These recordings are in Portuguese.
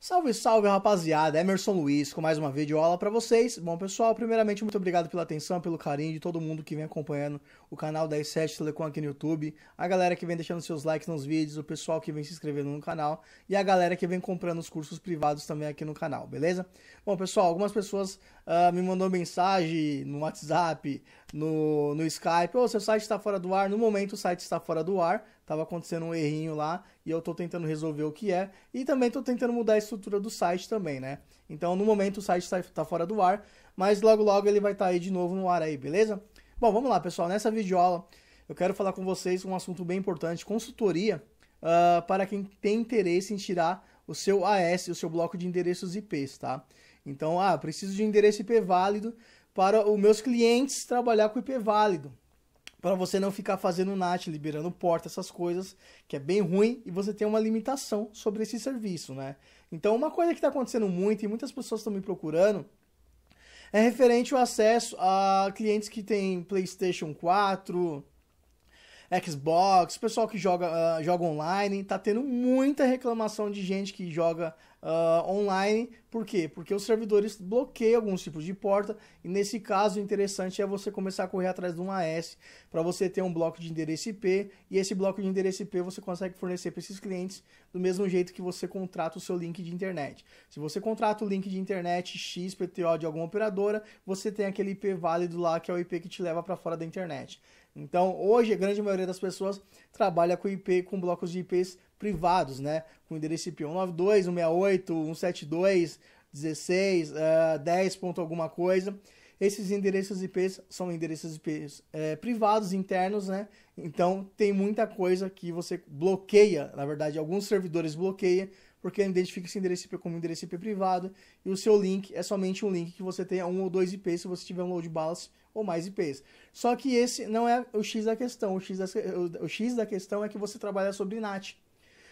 Salve, salve, rapaziada. Emerson Luiz com mais uma videoaula para vocês. Bom, pessoal, primeiramente, muito obrigado pela atenção, pelo carinho de todo mundo que vem acompanhando o canal 107 Telecom aqui no YouTube, a galera que vem deixando seus likes nos vídeos, o pessoal que vem se inscrevendo no canal e a galera que vem comprando os cursos privados também aqui no canal, beleza? Bom, pessoal, algumas pessoas uh, me mandou mensagem no WhatsApp, no, no Skype, ou oh, seu site está fora do ar. No momento o site está fora do ar, estava acontecendo um errinho lá e eu estou tentando resolver o que é. E também estou tentando mudar a estrutura do site também, né? Então no momento o site está tá fora do ar, mas logo logo ele vai estar tá aí de novo no ar aí, beleza? Bom, vamos lá pessoal, nessa videoaula eu quero falar com vocês um assunto bem importante, consultoria uh, para quem tem interesse em tirar o seu AS, o seu bloco de endereços IPs, tá? Então, ah, preciso de um endereço IP válido para os meus clientes trabalhar com IP válido. Para você não ficar fazendo NAT, liberando porta, essas coisas, que é bem ruim e você tem uma limitação sobre esse serviço, né? Então, uma coisa que está acontecendo muito e muitas pessoas estão me procurando é referente ao acesso a clientes que têm PlayStation 4, Xbox, pessoal que joga, uh, joga online, tá tendo muita reclamação de gente que joga uh, online. Por quê? Porque os servidores bloqueiam alguns tipos de porta e nesse caso o interessante é você começar a correr atrás de um AS para você ter um bloco de endereço IP e esse bloco de endereço IP você consegue fornecer para esses clientes do mesmo jeito que você contrata o seu link de internet. Se você contrata o link de internet XPTO de alguma operadora, você tem aquele IP válido lá que é o IP que te leva para fora da internet. Então, hoje a grande maioria das pessoas trabalha com IP com blocos de IPs privados, né? Com endereço IP 192, 168, 172, 16, uh, 10 ponto alguma coisa. Esses endereços IPs são endereços IPs é, eh, privados, internos, né? Então tem muita coisa que você bloqueia, na verdade, alguns servidores bloqueia, porque identifica esse endereço IP como endereço IP privado, e o seu link é somente um link que você tenha um ou dois IPs se você tiver um load balance ou mais IPs. Só que esse não é o X da questão. O X da, o X da questão é que você trabalha sobre NAT.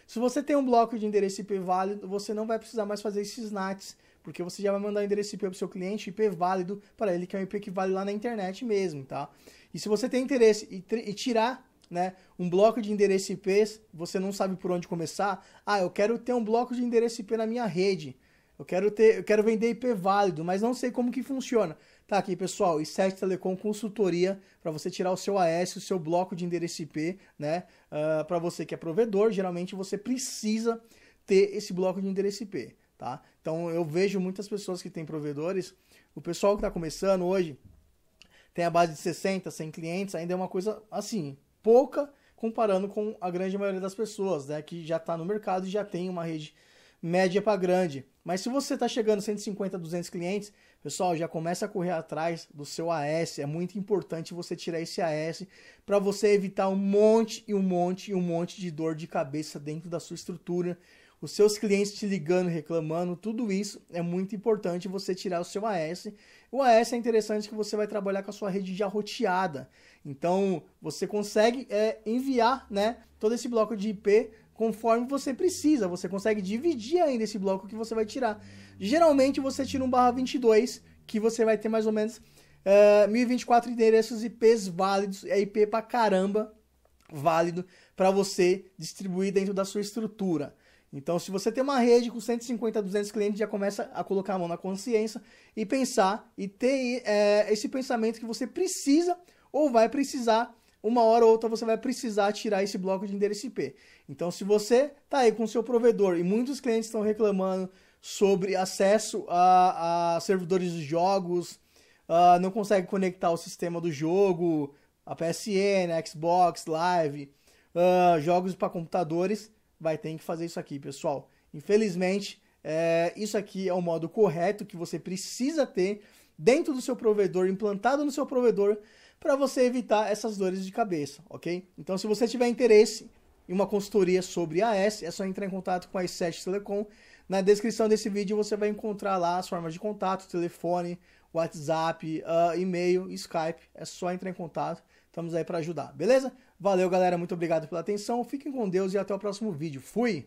Se você tem um bloco de endereço IP válido, você não vai precisar mais fazer esses NATs, porque você já vai mandar o endereço IP para o seu cliente, IP válido para ele, que é um IP que vale lá na internet mesmo, tá? E se você tem interesse e, tirar né? Um bloco de endereço IP, você não sabe por onde começar. Ah, eu quero ter um bloco de endereço IP na minha rede. Eu quero ter, eu quero vender IP válido, mas não sei como que funciona. Tá aqui, pessoal, e 7 Telecom consultoria para você tirar o seu AS, o seu bloco de endereço IP, né? Uh, ah, para você que é provedor, geralmente você precisa ter esse bloco de endereço IP, tá? Então eu vejo muitas pessoas que têm provedores, o pessoal que está começando hoje tem a base de 60, 100 clientes, ainda é uma coisa assim, pouca comparando com a grande maioria das pessoas, né, que já está no mercado e já tem uma rede média para grande. Mas se você está chegando 150, 200 clientes, pessoal, já começa a correr atrás do seu AS. É muito importante você tirar esse AS para você evitar um monte e um monte e um monte de dor de cabeça dentro da sua estrutura. Os seus clientes te ligando, reclamando, tudo isso é muito importante você tirar o seu AS. O AS é interessante que você vai trabalhar com a sua rede já roteada. Então, você consegue é, enviar né, todo esse bloco de IP conforme você precisa. Você consegue dividir ainda esse bloco que você vai tirar. Geralmente você tira um barra 22, que você vai ter mais ou menos uh, eh, 1024 endereços IPs válidos. É IP pra caramba válido para você distribuir dentro da sua estrutura. Então, se você tem uma rede com 150, 200 clientes, já começa a colocar a mão na consciência e pensar e ter é, esse pensamento que você precisa ou vai precisar uma hora ou outra você vai precisar tirar esse bloco de endereço IP. Então, se você está aí com o seu provedor e muitos clientes estão reclamando sobre acesso a, a servidores de jogos, uh, não consegue conectar o sistema do jogo, a PSN, a Xbox, Live, uh, jogos para computadores, vai ter que fazer isso aqui, pessoal. Infelizmente, é, isso aqui é o modo correto que você precisa ter dentro do seu provedor, implantado no seu provedor, para você evitar essas dores de cabeça, ok? Então, se você tiver interesse em uma consultoria sobre AS, é só entrar em contato com a i7 Telecom. Na descrição desse vídeo você vai encontrar lá as formas de contato, telefone, WhatsApp, uh, e-mail, Skype. É só entrar em contato. Estamos aí para ajudar, beleza? Valeu, galera. Muito obrigado pela atenção. Fiquem com Deus e até o próximo vídeo. Fui!